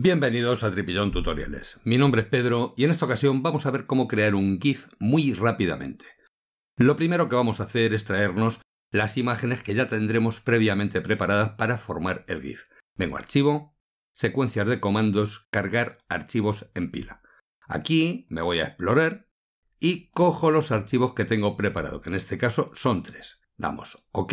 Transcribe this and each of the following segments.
Bienvenidos a Tripillón Tutoriales. Mi nombre es Pedro y en esta ocasión vamos a ver cómo crear un GIF muy rápidamente. Lo primero que vamos a hacer es traernos las imágenes que ya tendremos previamente preparadas para formar el GIF. Vengo a archivo, secuencias de comandos, cargar archivos en pila. Aquí me voy a explorar y cojo los archivos que tengo preparado, que en este caso son tres. Damos OK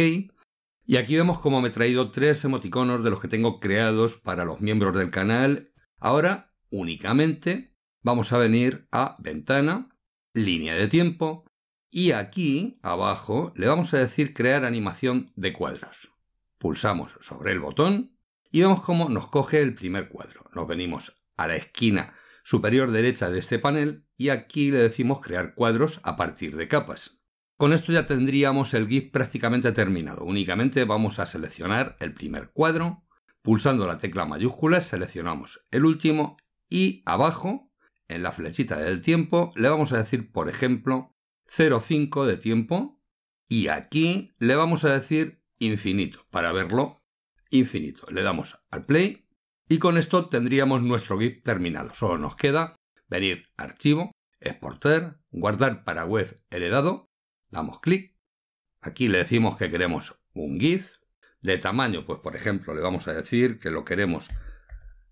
y aquí vemos cómo me he traído tres emoticonos de los que tengo creados para los miembros del canal. Ahora, únicamente, vamos a venir a ventana, línea de tiempo, y aquí, abajo, le vamos a decir crear animación de cuadros. Pulsamos sobre el botón y vemos cómo nos coge el primer cuadro. Nos venimos a la esquina superior derecha de este panel y aquí le decimos crear cuadros a partir de capas. Con esto ya tendríamos el GIF prácticamente terminado. Únicamente vamos a seleccionar el primer cuadro. Pulsando la tecla mayúscula seleccionamos el último y abajo, en la flechita del tiempo, le vamos a decir, por ejemplo, 0,5 de tiempo y aquí le vamos a decir infinito para verlo infinito. Le damos al play y con esto tendríamos nuestro GIF terminado. Solo nos queda venir archivo, exportar, guardar para web heredado damos clic, aquí le decimos que queremos un GIF, de tamaño, pues por ejemplo le vamos a decir que lo queremos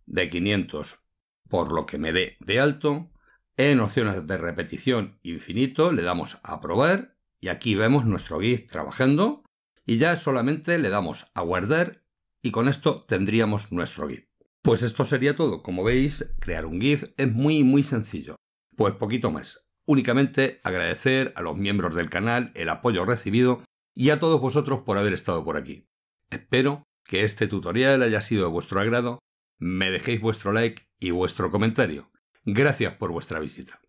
de 500 por lo que me dé de alto, en opciones de repetición infinito le damos a probar y aquí vemos nuestro GIF trabajando y ya solamente le damos a guardar y con esto tendríamos nuestro GIF. Pues esto sería todo. Como veis, crear un GIF es muy muy sencillo. Pues poquito más. Únicamente agradecer a los miembros del canal el apoyo recibido y a todos vosotros por haber estado por aquí. Espero que este tutorial haya sido de vuestro agrado, me dejéis vuestro like y vuestro comentario. Gracias por vuestra visita.